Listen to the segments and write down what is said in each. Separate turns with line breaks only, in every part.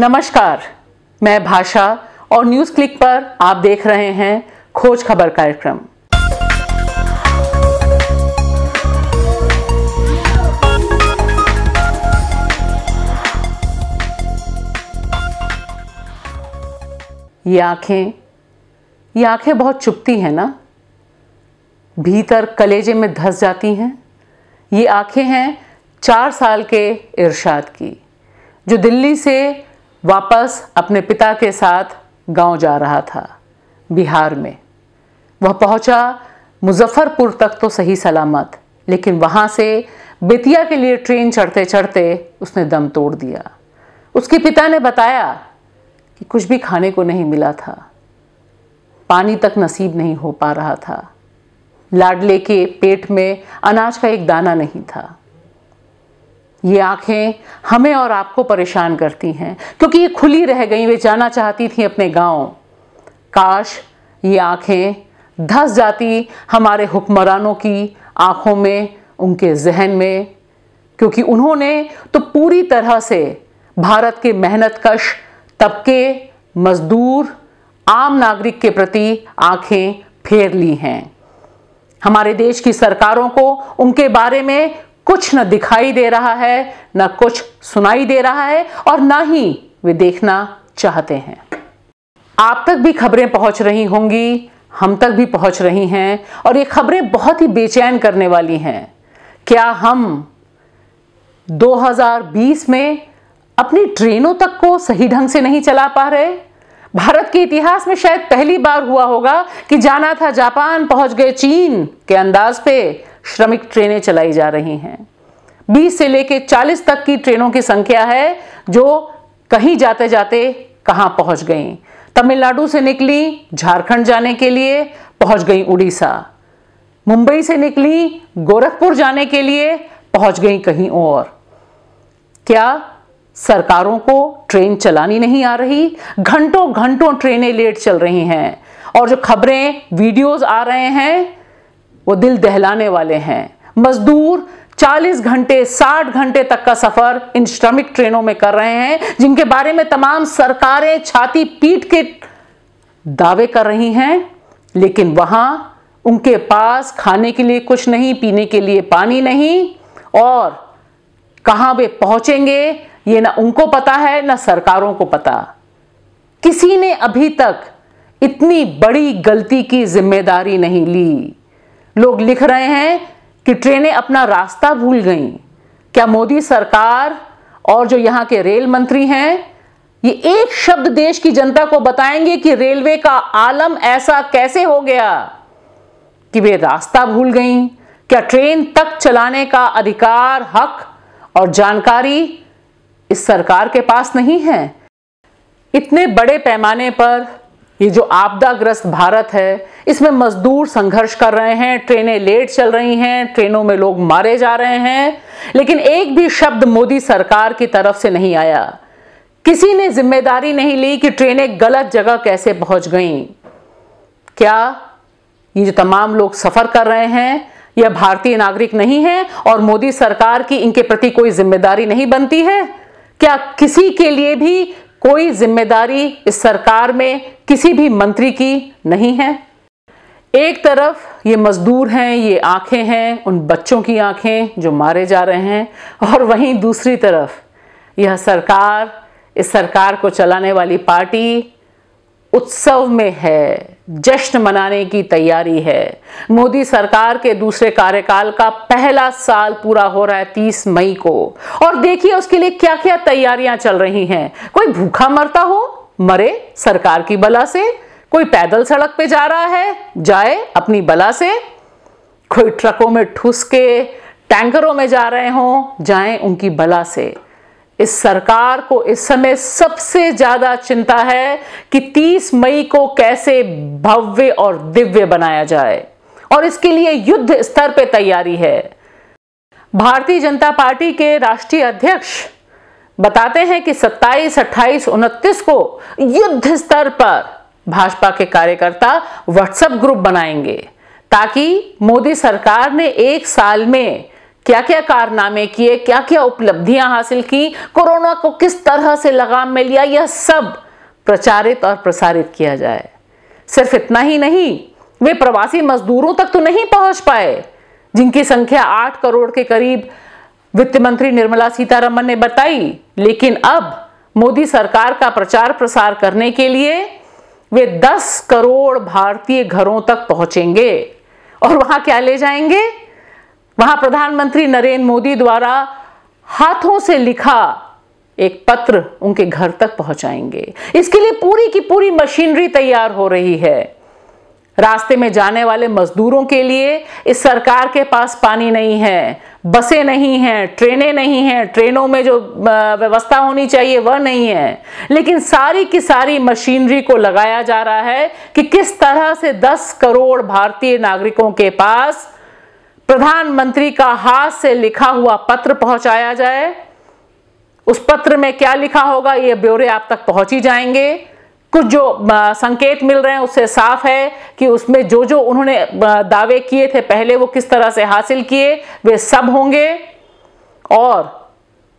नमस्कार मैं भाषा और न्यूज क्लिक पर आप देख रहे हैं खोज खबर कार्यक्रम ये आंखें ये आंखें बहुत चुपती हैं ना भीतर कलेजे में धस जाती हैं ये आंखें हैं चार साल के इरशाद की जो दिल्ली से वापस अपने पिता के साथ गांव जा रहा था बिहार में वह पहुंचा मुजफ्फरपुर तक तो सही सलामत लेकिन वहां से बेतिया के लिए ट्रेन चढ़ते चढ़ते उसने दम तोड़ दिया उसके पिता ने बताया कि कुछ भी खाने को नहीं मिला था पानी तक नसीब नहीं हो पा रहा था लाडले के पेट में अनाज का एक दाना नहीं था ये आंखें हमें और आपको परेशान करती हैं क्योंकि ये खुली रह गई वे जाना चाहती थी अपने गांव काश ये आंखें धस जाती हमारे हुक्मरानों की आंखों में उनके जहन में क्योंकि उन्होंने तो पूरी तरह से भारत के मेहनत कश तबके मजदूर आम नागरिक के प्रति आंखें फेर ली हैं हमारे देश की सरकारों को उनके बारे में कुछ न दिखाई दे रहा है न कुछ सुनाई दे रहा है और ना ही वे देखना चाहते हैं आप तक भी खबरें पहुंच रही होंगी हम तक भी पहुंच रही हैं और ये खबरें बहुत ही बेचैन करने वाली हैं क्या हम 2020 में अपनी ट्रेनों तक को सही ढंग से नहीं चला पा रहे भारत के इतिहास में शायद पहली बार हुआ होगा कि जाना था जापान पहुंच गए चीन के अंदाज पे श्रमिक ट्रेनें चलाई जा रही हैं 20 से लेकर 40 तक की ट्रेनों की संख्या है जो कहीं जाते जाते कहां पहुंच गई तमिलनाडु से निकली झारखंड जाने के लिए पहुंच गई उड़ीसा मुंबई से निकली गोरखपुर जाने के लिए पहुंच गई कहीं और क्या सरकारों को ट्रेन चलानी नहीं आ रही घंटों घंटों ट्रेनें लेट चल रही हैं और जो खबरें वीडियोस आ रहे हैं वो दिल दहलाने वाले हैं मजदूर 40 घंटे 60 घंटे तक का सफर इन श्रमिक ट्रेनों में कर रहे हैं जिनके बारे में तमाम सरकारें छाती पीट के दावे कर रही हैं लेकिन वहां उनके पास खाने के लिए कुछ नहीं पीने के लिए पानी नहीं और कहां वे पहुंचेंगे ये ना उनको पता है ना सरकारों को पता किसी ने अभी तक इतनी बड़ी गलती की जिम्मेदारी नहीं ली लोग लिख रहे हैं कि ट्रेनें अपना रास्ता भूल गईं क्या मोदी सरकार और जो यहाँ के रेल मंत्री हैं ये एक शब्द देश की जनता को बताएंगे कि रेलवे का आलम ऐसा कैसे हो गया कि वे रास्ता भूल गईं क्या ट्रेन तक चलाने का अधिकार हक और जानकारी इस सरकार के पास नहीं है इतने बड़े पैमाने पर ये जो आपदाग्रस्त भारत है इसमें मजदूर संघर्ष कर रहे हैं ट्रेनें लेट चल रही हैं ट्रेनों में लोग मारे जा रहे हैं लेकिन एक भी शब्द मोदी सरकार की तरफ से नहीं आया किसी ने जिम्मेदारी नहीं ली कि ट्रेनें गलत जगह कैसे पहुंच गईं क्या ये जो तमाम लोग सफर कर रहे हैं यह भारतीय नागरिक नहीं है और मोदी सरकार की इनके प्रति कोई जिम्मेदारी नहीं बनती है क्या किसी के लिए भी कोई जिम्मेदारी इस सरकार में किसी भी मंत्री की नहीं है एक तरफ ये मजदूर हैं ये आंखें हैं उन बच्चों की आंखें जो मारे जा रहे हैं और वहीं दूसरी तरफ यह सरकार इस सरकार को चलाने वाली पार्टी उत्सव में है जश्न मनाने की तैयारी है मोदी सरकार के दूसरे कार्यकाल का पहला साल पूरा हो रहा है तीस मई को और देखिए उसके लिए क्या क्या तैयारियां चल रही हैं कोई भूखा मरता हो मरे सरकार की बला से कोई पैदल सड़क पे जा रहा है जाए अपनी बला से कोई ट्रकों में ठुस के टैंकरों में जा रहे हों जाएं उनकी बला से इस सरकार को इस समय सबसे ज्यादा चिंता है कि 30 मई को कैसे भव्य और दिव्य बनाया जाए और इसके लिए युद्ध स्तर पर तैयारी है भारतीय जनता पार्टी के राष्ट्रीय अध्यक्ष बताते हैं कि 27, 28, 29 को युद्ध स्तर पर भाजपा के कार्यकर्ता व्हाट्सएप ग्रुप बनाएंगे ताकि मोदी सरकार ने एक साल में क्या क्या कारनामे किए क्या क्या उपलब्धियां हासिल की कोरोना को किस तरह से लगाम में लिया यह सब प्रचारित और प्रसारित किया जाए सिर्फ इतना ही नहीं वे प्रवासी मजदूरों तक तो नहीं पहुंच पाए जिनकी संख्या आठ करोड़ के करीब वित्त मंत्री निर्मला सीतारमन ने बताई लेकिन अब मोदी सरकार का प्रचार प्रसार करने के लिए वे 10 करोड़ भारतीय घरों तक पहुंचेंगे और वहां क्या ले जाएंगे वहां प्रधानमंत्री नरेंद्र मोदी द्वारा हाथों से लिखा एक पत्र उनके घर तक पहुंचाएंगे इसके लिए पूरी की पूरी मशीनरी तैयार हो रही है रास्ते में जाने वाले मजदूरों के लिए इस सरकार के पास पानी नहीं है बसें नहीं हैं ट्रेनें नहीं हैं ट्रेनों में जो व्यवस्था होनी चाहिए वह नहीं है लेकिन सारी की सारी मशीनरी को लगाया जा रहा है कि किस तरह से 10 करोड़ भारतीय नागरिकों के पास प्रधानमंत्री का हाथ से लिखा हुआ पत्र पहुंचाया जाए उस पत्र में क्या लिखा होगा ये ब्यौरे आप तक पहुंच ही जाएंगे कुछ जो संकेत मिल रहे हैं उससे साफ है कि उसमें जो जो उन्होंने दावे किए थे पहले वो किस तरह से हासिल किए वे सब होंगे और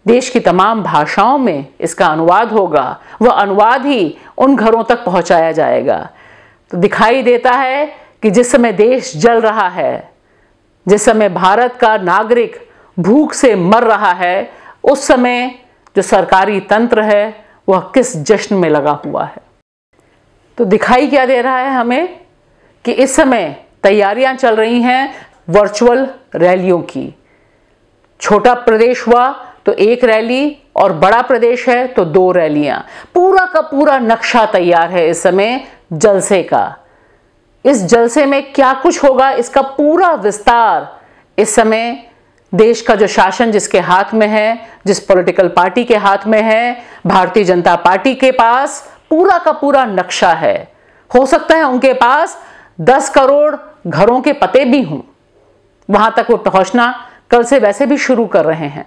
देश की तमाम भाषाओं में इसका अनुवाद होगा वह अनुवाद ही उन घरों तक पहुंचाया जाएगा तो दिखाई देता है कि जिस समय देश जल रहा है जिस समय भारत का नागरिक भूख से मर रहा है उस समय जो सरकारी तंत्र है वह किस जश्न में लगा हुआ है तो दिखाई क्या दे रहा है हमें कि इस समय तैयारियां चल रही हैं वर्चुअल रैलियों की छोटा प्रदेश हुआ तो एक रैली और बड़ा प्रदेश है तो दो रैलियां पूरा का पूरा नक्शा तैयार है इस समय जलसे का इस जलसे में क्या कुछ होगा इसका पूरा विस्तार इस समय देश का जो शासन जिसके हाथ में है जिस पॉलिटिकल पार्टी के हाथ में है भारतीय जनता पार्टी के पास पूरा का पूरा नक्शा है हो सकता है उनके पास दस करोड़ घरों के पते भी हों वहां तक वो पहुंचना कल से वैसे भी शुरू कर रहे हैं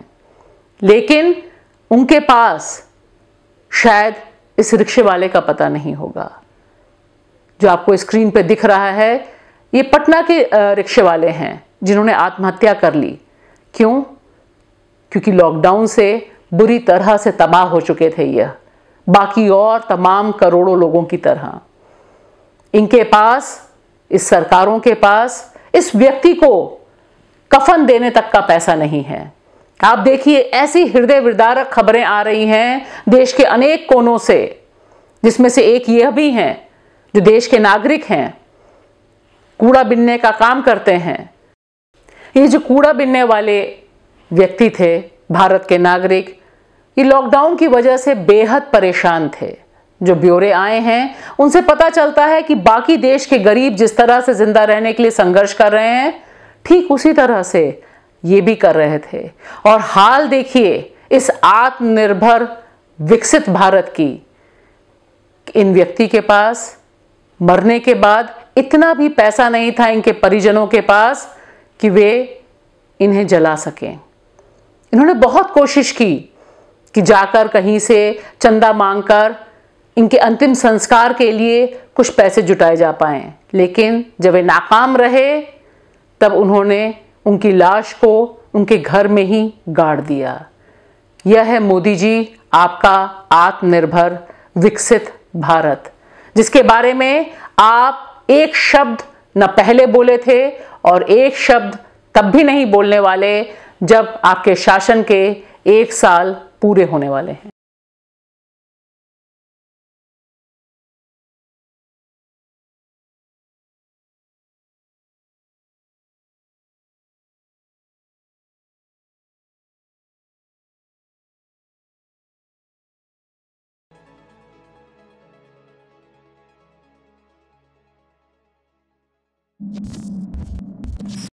लेकिन उनके पास शायद इस रिक्शे वाले का पता नहीं होगा जो आपको स्क्रीन पे दिख रहा है ये पटना के रिक्शे वाले हैं जिन्होंने आत्महत्या कर ली क्यों क्योंकि लॉकडाउन से बुरी तरह से तबाह हो चुके थे यह बाकी और तमाम करोड़ों लोगों की तरह इनके पास इस सरकारों के पास इस व्यक्ति को कफन देने तक का पैसा नहीं है आप देखिए ऐसी हृदय विदारक खबरें आ रही हैं देश के अनेक कोनों से जिसमें से एक यह भी है जो देश के नागरिक हैं कूड़ा बिनने का काम करते हैं ये जो कूड़ा बिनने वाले व्यक्ति थे भारत के नागरिक ये लॉकडाउन की वजह से बेहद परेशान थे जो ब्योरे आए हैं उनसे पता चलता है कि बाकी देश के गरीब जिस तरह से जिंदा रहने के लिए संघर्ष कर रहे हैं ठीक उसी तरह से ये भी कर रहे थे और हाल देखिए इस आत्मनिर्भर विकसित भारत की इन व्यक्ति के पास मरने के बाद इतना भी पैसा नहीं था इनके परिजनों के पास कि वे इन्हें जला सकें इन्होंने बहुत कोशिश की कि जाकर कहीं से चंदा मांगकर इनके अंतिम संस्कार के लिए कुछ पैसे जुटाए जा पाएँ लेकिन जब वे नाकाम रहे तब उन्होंने उनकी लाश को उनके घर में ही गाड़ दिया यह है मोदी जी आपका आत्मनिर्भर विकसित भारत जिसके बारे में आप एक शब्द न पहले बोले थे और एक शब्द तब भी नहीं बोलने वाले जब आपके शासन के एक साल पूरे होने वाले हैं あっ。